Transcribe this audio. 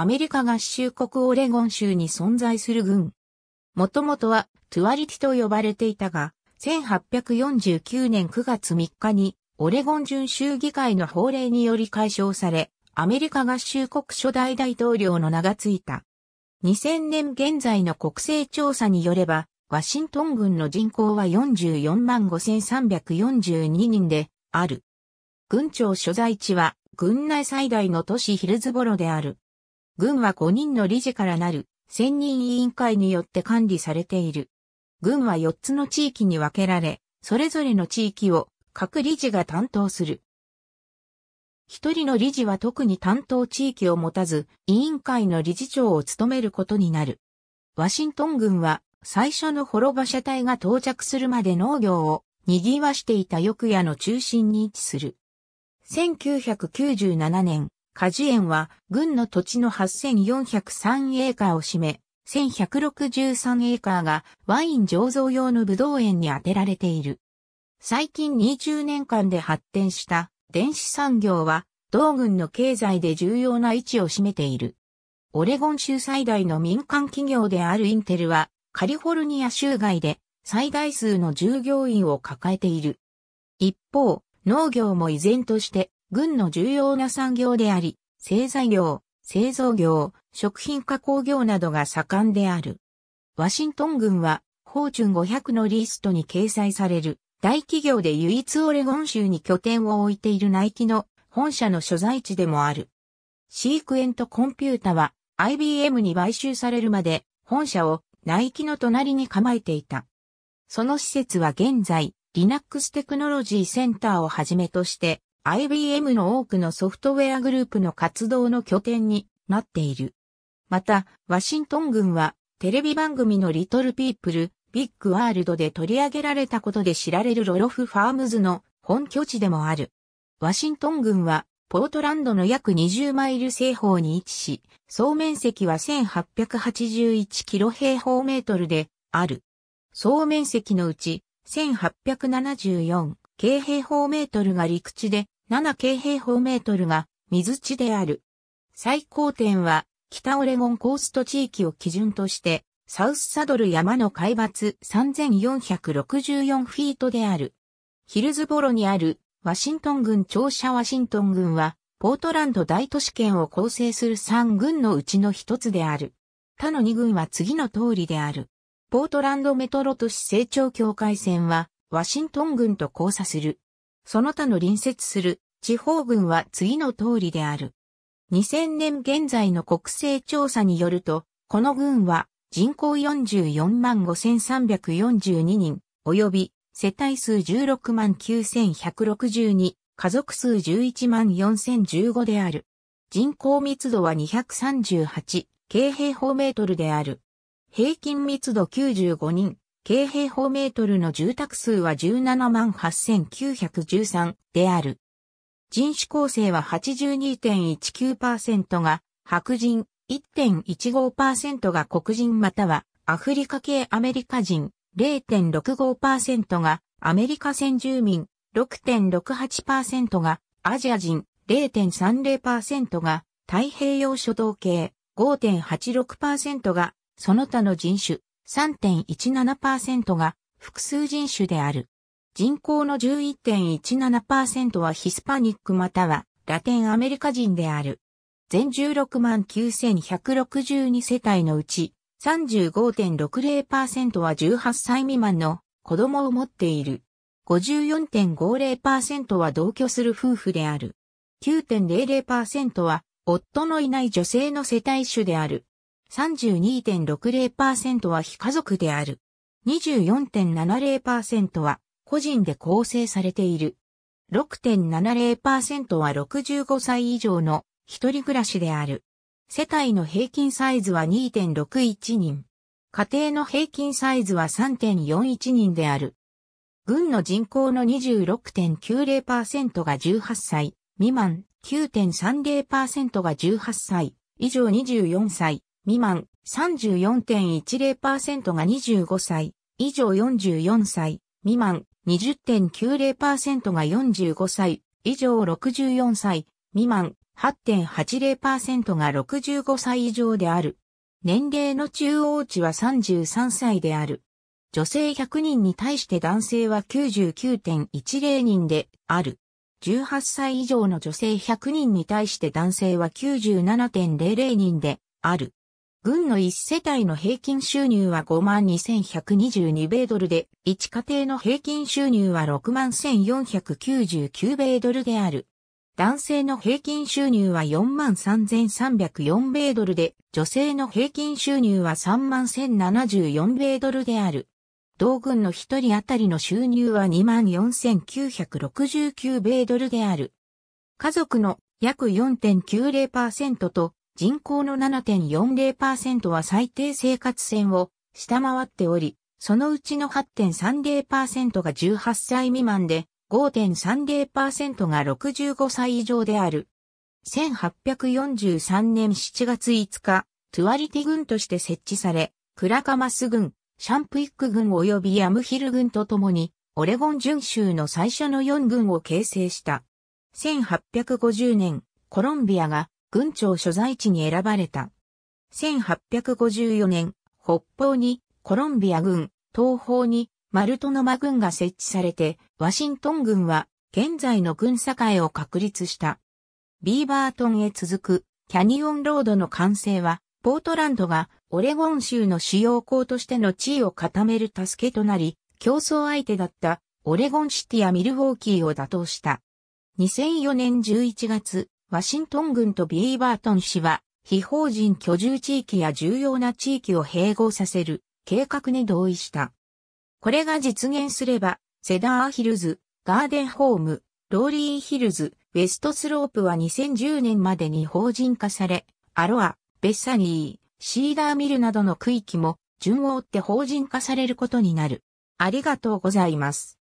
アメリカ合衆国オレゴン州に存在する軍。もともとはトゥアリティと呼ばれていたが、1849年9月3日にオレゴン準州議会の法令により解消され、アメリカ合衆国初代大統領の名がついた。2000年現在の国勢調査によれば、ワシントン軍の人口は44万5342人である。軍庁所在地は軍内最大の都市ヒルズボロである。軍は5人の理事からなる専任委員会によって管理されている。軍は4つの地域に分けられ、それぞれの地域を各理事が担当する。一人の理事は特に担当地域を持たず、委員会の理事長を務めることになる。ワシントン軍は最初の滅馬車隊が到着するまで農業を賑わしていた翌夜の中心に位置する。1997年、果樹園は、軍の土地の8403エーカーを占め、1163エーカーがワイン醸造用のブド園に充てられている。最近20年間で発展した電子産業は、同軍の経済で重要な位置を占めている。オレゴン州最大の民間企業であるインテルは、カリフォルニア州外で最大数の従業員を抱えている。一方、農業も依然として軍の重要な産業であり、製材業、製造業、食品加工業などが盛んである。ワシントン軍は、フォーチュン500のリストに掲載される、大企業で唯一オレゴン州に拠点を置いているナイキの本社の所在地でもある。シークエントコンピュータは IBM に買収されるまで本社をナイキの隣に構えていた。その施設は現在リナックステクノロジーセンターをはじめとして IBM の多くのソフトウェアグループの活動の拠点になっている。また、ワシントン軍はテレビ番組のリトルピープル、ビッグワールドで取り上げられたことで知られるロロフファームズの本拠地でもある。ワシントン軍はポートランドの約20マイル西方に位置し、総面積は1881キロ平方メートルである。総面積のうち1874 K 平方メートルが陸地で、7京平方メートルが水地である。最高点は北オレゴンコースト地域を基準として、サウスサドル山の海抜3464フィートである。ヒルズボロにあるワシントン郡庁舎ワシントン郡は、ポートランド大都市圏を構成する3郡のうちの一つである。他の2郡は次の通りである。ポートランドメトロ都市成長境界線は、ワシントン郡と交差する。その他の隣接する地方群は次の通りである。2000年現在の国勢調査によると、この群は人口44万5342人、及び世帯数16万9162、家族数11万4015である。人口密度は238、京平方メートルである。平均密度95人、京平方メートルの住宅数は17万8913である。人種構成は82.19%が白人、1.15%が黒人またはアフリカ系アメリカ人、0.65%がアメリカ先住民、6.68%がアジア人、0.30%が太平洋諸島系、5.86%がその他の人種、3.17%が複数人種である。人口の11.17%はヒスパニックまたはラテンアメリカ人である。全16万9162世帯のうち35.60%は18歳未満の子供を持っている。54.50%は同居する夫婦である。9.00%は夫のいない女性の世帯種である。32.60%は非家族である。24.70%は個人で構成されている。6.70%は65歳以上の一人暮らしである。世帯の平均サイズは2.61人。家庭の平均サイズは3.41人である。軍の人口の26.90%が18歳未満、9.30%が18歳以上24歳、未満34.10%が25歳、以上44歳、未満20.90%が45歳、以上64歳、未満8.80%が65歳以上である。年齢の中央値は33歳である。女性100人に対して男性は99.10人である。18歳以上の女性100人に対して男性は97.00人である。軍の1世帯の平均収入は52,122米ドルで、1家庭の平均収入は61,499米ドルである。男性の平均収入は43,304米ドルで、女性の平均収入は31,074米ドルである。同軍の1人当たりの収入は24,969米ドルである。家族の約4.90%と人口の7.40%は最低生活線を下回っており、そのうちの8.30%が18歳未満で、5.30%が65歳以上である。1843年7月5日、トゥアリティ軍として設置され、クラカマス軍、シャンプイック軍及びヤムヒル軍と共に、オレゴン準州の最初の4軍を形成した。1850年、コロンビアが軍庁所在地に選ばれた。1854年、北方にコロンビア軍、東方にマルトノマ軍が設置されて、ワシントン軍は現在の軍境を確立した。ビーバートンへ続くキャニオンロードの完成は、ポートランドがオレゴン州の主要港としての地位を固める助けとなり、競争相手だったオレゴンシティやミルウォーキーを打倒した。2004年11月、ワシントン郡とビーバートン市は、非法人居住地域や重要な地域を併合させる計画に同意した。これが実現すれば、セダーヒルズ、ガーデンホーム、ローリーヒルズ、ウェストスロープは2010年までに法人化され、アロア、ベッサニー、シーダーミルなどの区域も順を追って法人化されることになる。ありがとうございます。